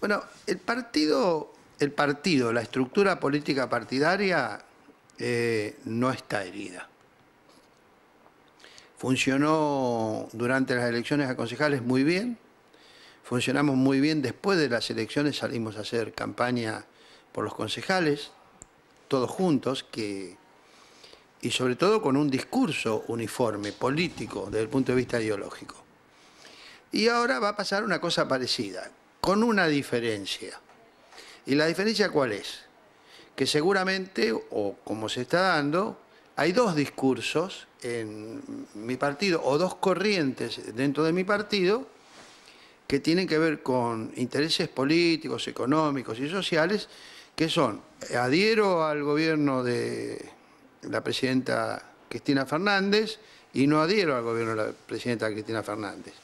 Bueno, el partido, el partido, la estructura política partidaria eh, no está herida. Funcionó durante las elecciones a concejales muy bien, funcionamos muy bien después de las elecciones, salimos a hacer campaña por los concejales, todos juntos, y sobre todo con un discurso uniforme, político, desde el punto de vista ideológico. Y ahora va a pasar una cosa parecida con una diferencia. ¿Y la diferencia cuál es? Que seguramente, o como se está dando, hay dos discursos en mi partido, o dos corrientes dentro de mi partido, que tienen que ver con intereses políticos, económicos y sociales, que son, adhiero al gobierno de la presidenta Cristina Fernández y no adhiero al gobierno de la presidenta Cristina Fernández.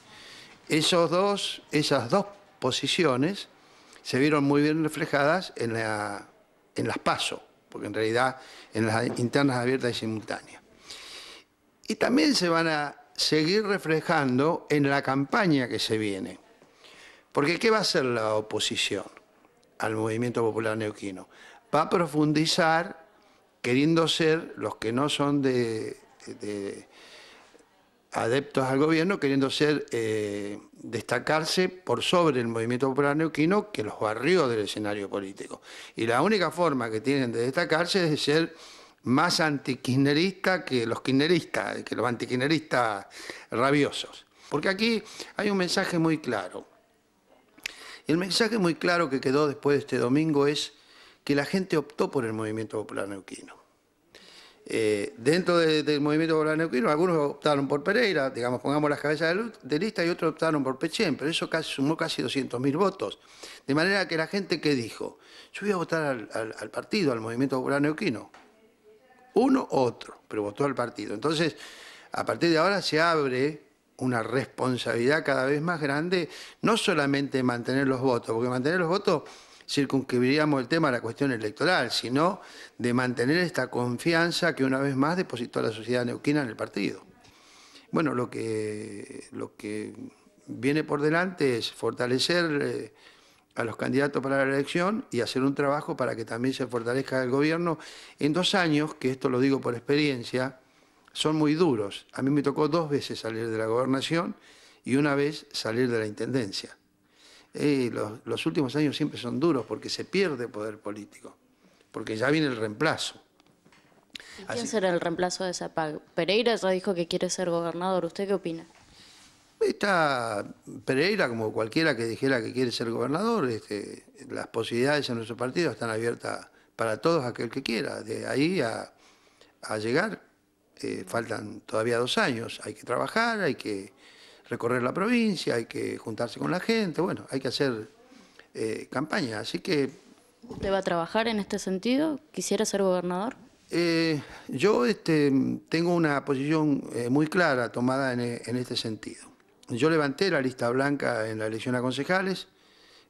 Esos dos, esas dos posiciones se vieron muy bien reflejadas en, la, en las PASO, porque en realidad en las internas abiertas y simultáneas. Y también se van a seguir reflejando en la campaña que se viene. Porque ¿qué va a hacer la oposición al movimiento popular neoquino? Va a profundizar queriendo ser los que no son de, adeptos al gobierno queriendo ser, eh, destacarse por sobre el movimiento popular neuquino que los barrió del escenario político. Y la única forma que tienen de destacarse es de ser más antikirchnerista que los kirchneristas, que los antikirchneristas rabiosos. Porque aquí hay un mensaje muy claro. El mensaje muy claro que quedó después de este domingo es que la gente optó por el movimiento popular neuquino eh, dentro del movimiento popular neuquino, algunos optaron por Pereira, digamos, pongamos las cabezas de, lista, y otros optaron por Pechén, pero eso sumó casi 200.000 votos. De manera que la gente que dijo, yo voy a votar al, partido, al movimiento popular neuquino, uno u otro, pero votó al partido. Entonces, a partir de ahora se abre una responsabilidad cada vez más grande, no solamente mantener los votos, porque mantener los votos circunscribiríamos el tema a la cuestión electoral, sino de mantener esta confianza que una vez más depositó la sociedad neuquina en el partido. Bueno, lo que, lo que viene por delante es fortalecer eh, a los candidatos para la elección y hacer un trabajo para que también se fortalezca el gobierno en dos años, que esto lo digo por experiencia, son muy duros. A mí me tocó dos veces salir de la gobernación y una vez salir de la intendencia los, últimos años siempre son duros porque se pierde poder político, porque ya viene el reemplazo. quién será el reemplazo de Zapag? Pereira ya dijo que quiere ser gobernador. ¿Usted qué opina? Está Pereira, como cualquiera que dijera que quiere ser gobernador, este, las posibilidades en nuestro partido están abiertas para todos aquel que quiera. De ahí a, llegar eh, faltan todavía dos años. Hay que trabajar, hay que recorrer la provincia, hay que juntarse con la gente, bueno, hay que hacer eh, campaña, así que... ¿Usted va a trabajar en este sentido? ¿Quisiera ser gobernador? Eh, yo este, tengo una posición eh, muy clara tomada en, este sentido. Yo levanté la lista blanca en la elección a concejales,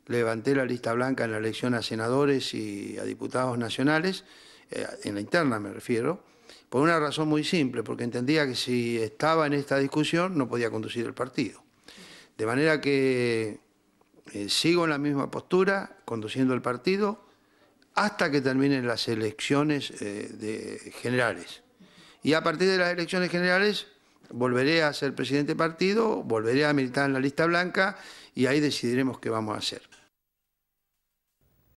levanté la lista blanca en la elección a senadores y a diputados nacionales, en la interna me refiero, por una razón muy simple, porque entendía que si estaba en esta discusión no podía conducir el partido. De manera que eh, sigo en la misma postura, conduciendo el partido, hasta que terminen las elecciones eh, generales. Y a partir de las elecciones generales volveré a ser presidente del partido, volveré a militar en la lista blanca y ahí decidiremos qué vamos a hacer.